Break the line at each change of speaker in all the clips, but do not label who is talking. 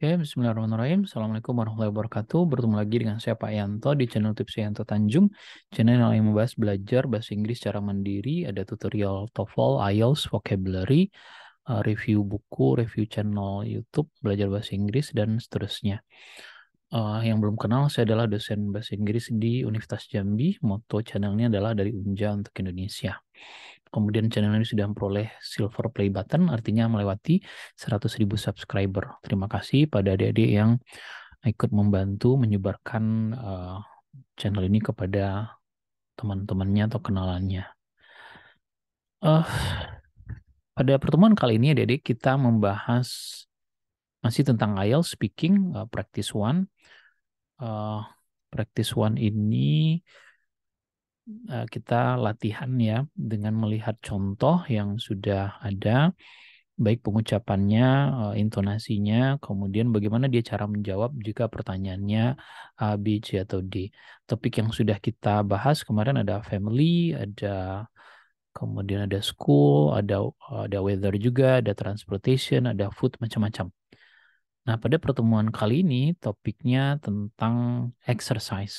Oke, bismillahirrahmanirrahim. Assalamualaikum warahmatullahi wabarakatuh. Bertemu lagi dengan saya Pak Yanto di channel Tips Yanto Tanjung. Channel yang membahas belajar bahasa Inggris secara mandiri, ada tutorial TOEFL, IELTS, vocabulary, eh, review buku, review channel YouTube, belajar bahasa Inggris, dan seterusnya. Uh, yang belum kenal, saya adalah dosen bahasa Inggris di Universitas Jambi. Moto channelnya adalah dari Unja untuk Indonesia. Kemudian channel ini sudah memperoleh silver play button, artinya melewati 100.000 subscriber. Terima kasih pada adik-adik yang ikut membantu menyebarkan uh, channel ini kepada teman-temannya atau kenalannya. Uh, pada pertemuan kali ini adik-adik kita membahas masih tentang IELTS speaking uh, practice one. Uh, practice one ini uh, kita latihan ya dengan melihat contoh yang sudah ada baik pengucapannya, uh, intonasinya, kemudian bagaimana dia cara menjawab jika pertanyaannya A, B, C atau D. Topik yang sudah kita bahas kemarin ada family, ada kemudian ada school, ada ada weather juga, ada transportation, ada food macam-macam. Nah, pada pertemuan kali ini topiknya tentang exercise.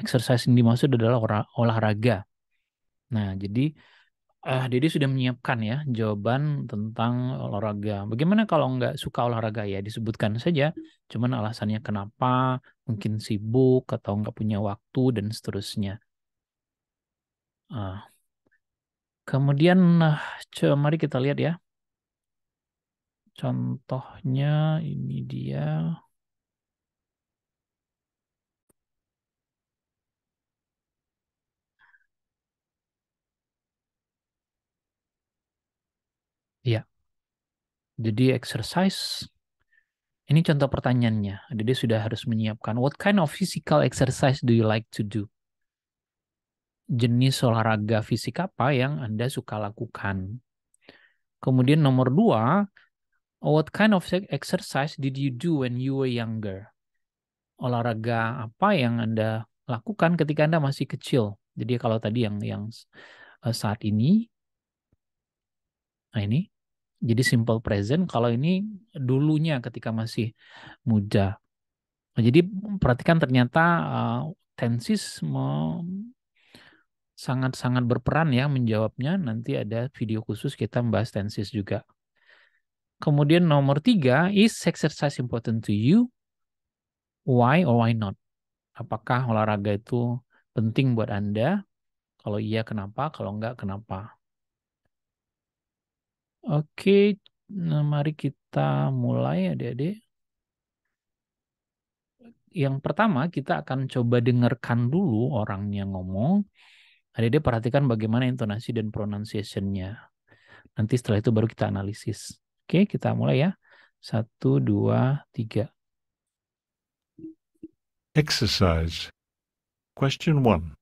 Exercise yang dimaksud adalah olahraga. Nah, jadi uh, Dede sudah menyiapkan ya jawaban tentang olahraga. Bagaimana kalau nggak suka olahraga ya? Disebutkan saja, cuman alasannya kenapa, mungkin sibuk atau nggak punya waktu dan seterusnya. Uh, kemudian, uh, mari kita lihat ya Contohnya ini dia. Ya. Jadi exercise ini contoh pertanyaannya. Jadi sudah harus menyiapkan what kind of physical exercise do you like to do? Jenis olahraga fisik apa yang Anda suka lakukan? Kemudian nomor dua, What kind of exercise did you do when you were younger? Olahraga apa yang Anda lakukan ketika Anda masih kecil? Jadi kalau tadi yang yang eh, saat ini nah ini jadi simple present kalau ini dulunya ketika masih muda. Nah, jadi perhatikan ternyata uh, tensis sangat-sangat berperan ya menjawabnya. Nanti ada video khusus kita membahas tensis juga. Kemudian nomor tiga, is exercise important to you? Why or why not? Apakah olahraga itu penting buat Anda? Kalau iya, kenapa? Kalau enggak, kenapa? Oke, nah mari kita mulai adik-adik. Yang pertama, kita akan coba dengarkan dulu orangnya ngomong. Adik-adik perhatikan bagaimana intonasi dan pronunciation-nya. Nanti setelah itu baru kita analisis. Oke, kita mulai ya. Satu, dua, tiga. Exercise. Question one.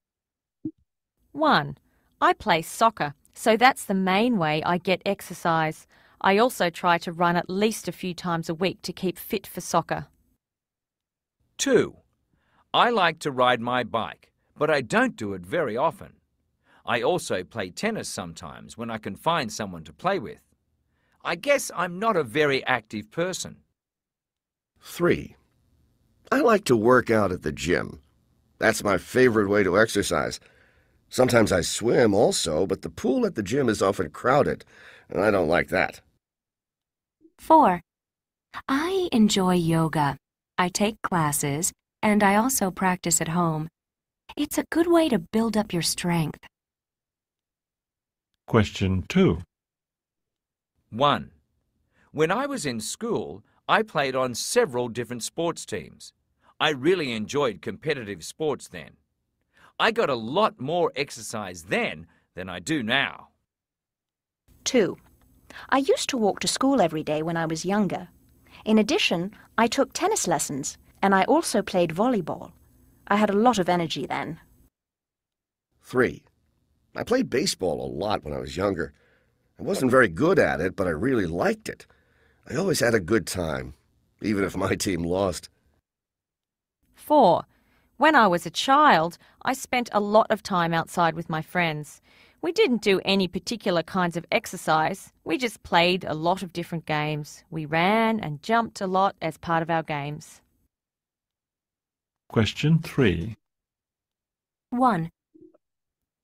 One. I play soccer, so that's the main way I get exercise. I also try to run at least a few times a week to keep fit for soccer. Two. I like to ride my bike, but I don't do it very often. I also play tennis sometimes when I can find someone to play with. I guess I'm not a very active person. 3. I like to work out at the gym. That's my favorite way to exercise. Sometimes I swim also, but the pool at the gym is often crowded, and I don't like that. 4. I enjoy yoga. I take classes, and I also practice at home. It's a good way to build up your strength. Question 2. 1. When I was in school, I played on several different sports teams. I really enjoyed competitive sports then. I got a lot more exercise then than I do now. 2. I used to walk to school every day when I was younger. In addition, I took tennis lessons and I also played volleyball. I had a lot of energy then. 3. I played baseball a lot when I was younger. I wasn't very good at it, but I really liked it. I always had a good time, even if my team lost. 4. When I was a child, I spent a lot of time outside with my friends. We didn't do any particular kinds of exercise, we just played a lot of different games. We ran and jumped a lot as part of our games. Question 3 1.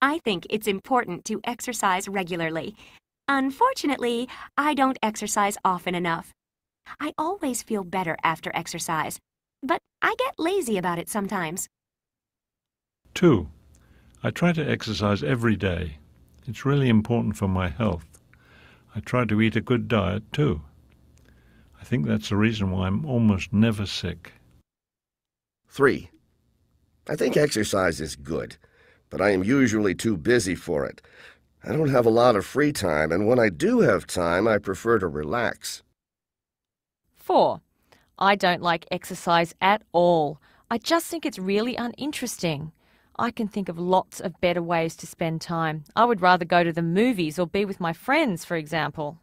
I think it's important to exercise regularly. Unfortunately, I don't exercise often enough. I always feel better after exercise, but I get lazy about it sometimes. 2. I try to exercise every day. It's really important for my health. I try to eat a good diet too. I think that's the reason why I'm almost never sick. 3. I think exercise is good, but I am usually too busy for it. I don't have a lot of free time, and when I do have time, I prefer to relax. 4. I don't like exercise at all. I just think it's really uninteresting. I can think of lots of better ways to spend time. I would rather go to the movies or be with my friends, for example.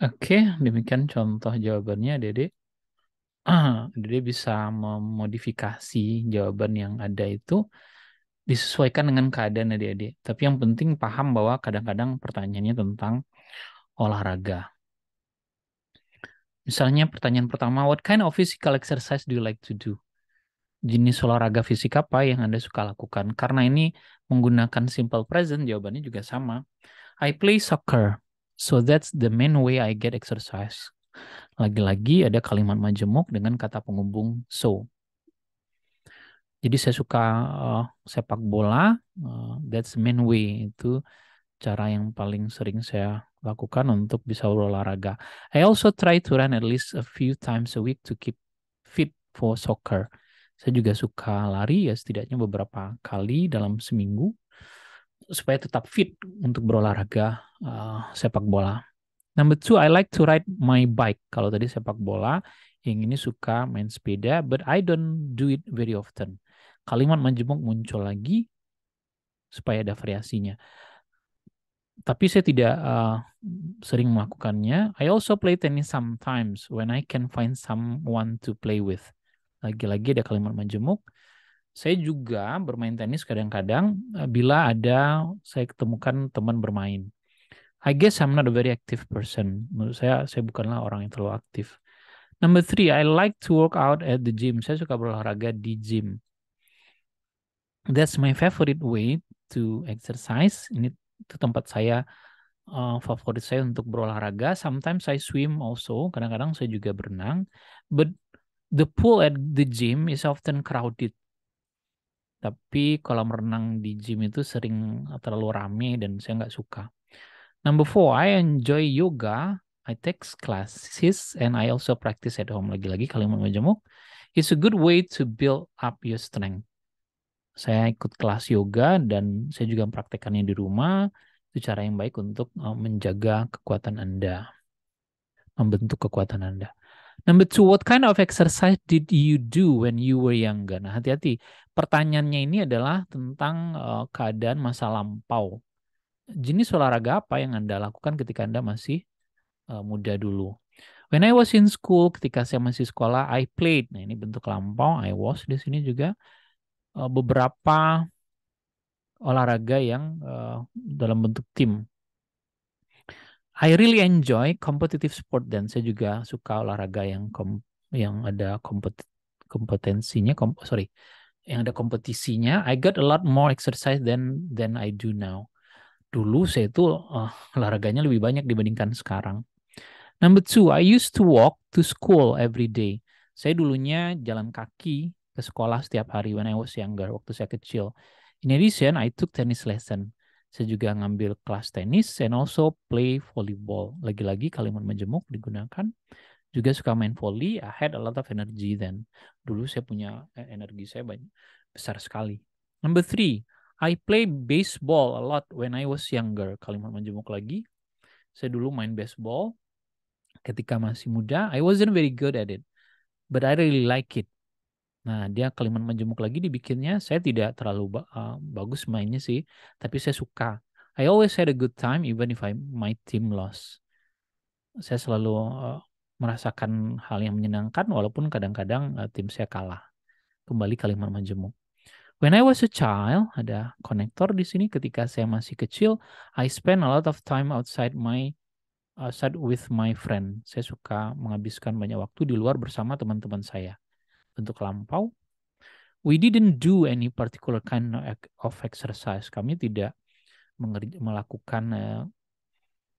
Oke, demikian contoh jawabannya, Dede. Ah, Dede bisa memodifikasi jawaban yang ada itu disesuaikan dengan keadaan adik-adik. Tapi yang penting paham bahwa kadang-kadang pertanyaannya tentang olahraga. Misalnya pertanyaan pertama, what kind of physical exercise do you like to do? Jenis olahraga fisik apa yang Anda suka lakukan? Karena ini menggunakan simple present, jawabannya juga sama. I play soccer, so that's the main way I get exercise. Lagi-lagi ada kalimat majemuk dengan kata penghubung so. Jadi saya suka uh, sepak bola, uh, that's main way itu cara yang paling sering saya lakukan untuk bisa berolahraga. I also try to run at least a few times a week to keep fit for soccer. Saya juga suka lari ya setidaknya beberapa kali dalam seminggu supaya tetap fit untuk berolahraga uh, sepak bola. Number two, I like to ride my bike. Kalau tadi sepak bola, yang ini suka main sepeda, but I don't do it very often kalimat majemuk muncul lagi supaya ada variasinya. Tapi saya tidak uh, sering melakukannya. I also play tennis sometimes when I can find someone to play with. Lagi-lagi ada kalimat majemuk. Saya juga bermain tenis kadang-kadang eh, bila ada saya ketemukan teman bermain. I guess I'm not a very active person. Menurut saya, saya bukanlah orang yang terlalu aktif. Number three, I like to work out at the gym. Saya suka berolahraga di gym that's my favorite way to exercise. Ini itu tempat saya uh, favorit saya untuk berolahraga. Sometimes I swim also. Kadang-kadang saya juga berenang. But the pool at the gym is often crowded. Tapi kolam renang di gym itu sering terlalu rame dan saya nggak suka. Number four, I enjoy yoga. I take classes and I also practice at home. Lagi-lagi kalimat majemuk. It's a good way to build up your strength saya ikut kelas yoga dan saya juga mempraktekannya di rumah. Itu cara yang baik untuk eh, menjaga kekuatan Anda, membentuk kekuatan Anda. Number two, what kind of exercise did you do when you were younger? Nah, hati-hati. Pertanyaannya ini adalah tentang eh, keadaan masa lampau. Jenis olahraga apa yang Anda lakukan ketika Anda masih eh, muda dulu? When I was in school, ketika saya masih sekolah, I played. Nah, ini bentuk lampau, I was di sini juga. Eh, beberapa olahraga yang eh, dalam bentuk tim. I really enjoy competitive sport dan saya juga suka olahraga yang kom yang ada kompet kompetensinya kom sorry yang ada kompetisinya. I got a lot more exercise than than I do now. Dulu saya itu uh, eh, olahraganya lebih banyak dibandingkan sekarang. Number two, I used to walk to school every day. Saya dulunya jalan kaki ke sekolah setiap hari when I was younger, waktu saya kecil. In addition, I took tennis lesson. Saya juga ngambil kelas tenis and also play volleyball. Lagi-lagi kalimat menjemuk digunakan. Juga suka main volley. I had a lot of energy then. Dulu saya punya e-, energi saya banyak besar sekali. Number three, I play baseball a lot when I was younger. Kalimat menjemuk lagi. Saya dulu main baseball ketika masih muda. I wasn't very good at it, but I really like it. Nah, dia kalimat Menjemuk lagi dibikinnya saya tidak terlalu ba uh, bagus mainnya sih, tapi saya suka. I always had a good time even if I, my team lost. Saya selalu uh, merasakan hal yang menyenangkan walaupun kadang-kadang uh, tim saya kalah. Kembali kalimat Menjemuk. When I was a child, ada konektor di sini ketika saya masih kecil, I spent a lot of time outside my outside with my friend. Saya suka menghabiskan banyak waktu di luar bersama teman-teman saya bentuk lampau. We didn't do any particular kind of exercise. Kami tidak melakukan uh,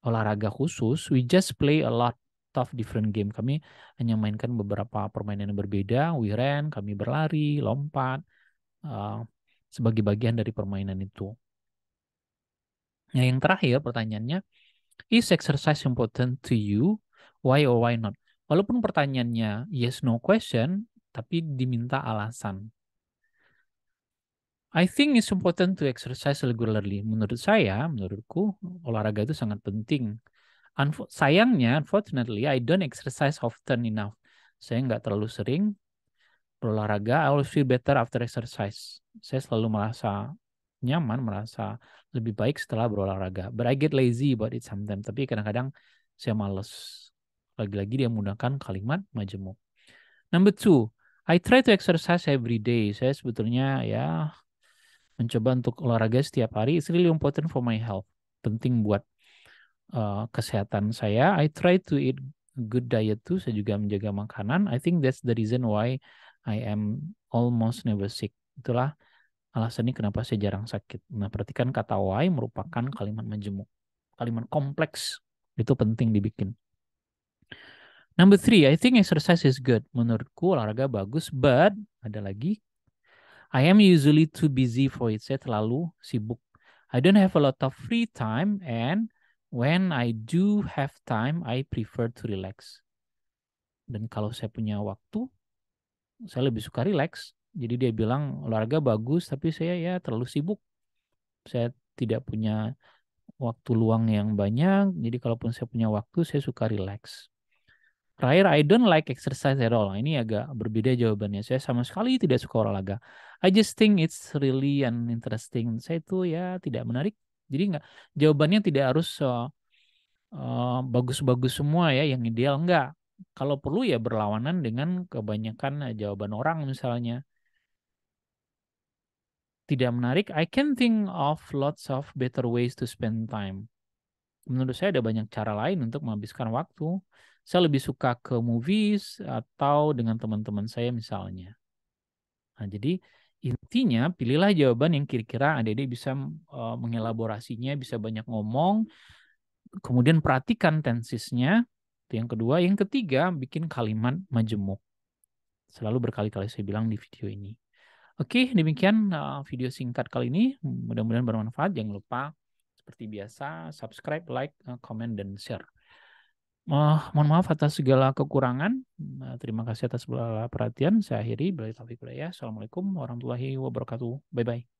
olahraga khusus. We just play a lot of different game. Kami hanya mainkan beberapa permainan yang berbeda. We ran, kami berlari, lompat, uh, sebagai bagian dari permainan itu. Nah, yang terakhir pertanyaannya, is exercise important to you? Why or why not? Walaupun pertanyaannya yes no question, tapi diminta alasan. I think it's important to exercise regularly. Menurut saya, menurutku olahraga itu sangat penting. Unfo sayangnya, unfortunately, I don't exercise often enough. Saya nggak terlalu sering berolahraga. I always feel better after exercise. Saya selalu merasa nyaman, merasa lebih baik setelah berolahraga. But I get lazy about it sometimes. Tapi kadang-kadang saya males. Lagi-lagi dia menggunakan kalimat majemuk. Number two, I try to exercise every day. Saya sebetulnya ya mencoba untuk olahraga setiap hari. It's really important for my health. Penting buat uh, kesehatan saya. I try to eat good diet too. Saya juga menjaga makanan. I think that's the reason why I am almost never sick. Itulah alasannya kenapa saya jarang sakit. Nah, perhatikan kata why merupakan kalimat majemuk. Kalimat kompleks. Itu penting dibikin. Number three, I think exercise is good. Menurutku olahraga bagus, but ada lagi. I am usually too busy for it. Saya terlalu sibuk. I don't have a lot of free time and when I do have time, I prefer to relax. Dan kalau saya punya waktu, saya lebih suka relax. Jadi dia bilang olahraga bagus, tapi saya ya terlalu sibuk. Saya tidak punya waktu luang yang banyak. Jadi kalaupun saya punya waktu, saya suka relax. Terakhir, I don't like exercise at all. Ini agak berbeda jawabannya. Saya sama sekali tidak suka olahraga. I just think it's really an interesting. Saya itu ya tidak menarik. Jadi nggak jawabannya tidak harus eh, eh, bagus-bagus uh, bagus -bagus semua ya yang ideal enggak kalau perlu ya berlawanan dengan kebanyakan eh, jawaban orang misalnya tidak menarik I can think of lots of better ways to spend time menurut saya ada banyak cara lain untuk menghabiskan waktu. Saya lebih suka ke movies atau dengan teman-teman saya misalnya. Nah, jadi intinya pilihlah jawaban yang kira-kira adik-adik bisa eh, mengelaborasinya, bisa banyak ngomong. Kemudian perhatikan tensisnya. Itu yang kedua. Yang ketiga, bikin kalimat majemuk. Selalu berkali-kali saya bilang di video ini. Oke, demikian eh, video singkat kali ini. Mudah-mudahan bermanfaat. Jangan lupa seperti biasa, subscribe, like, eh, komen, dan share. Uh, mohon maaf atas segala kekurangan. Uh, terima kasih atas segala perhatian. Saya akhiri. Ya. Assalamualaikum warahmatullahi wabarakatuh. Bye-bye.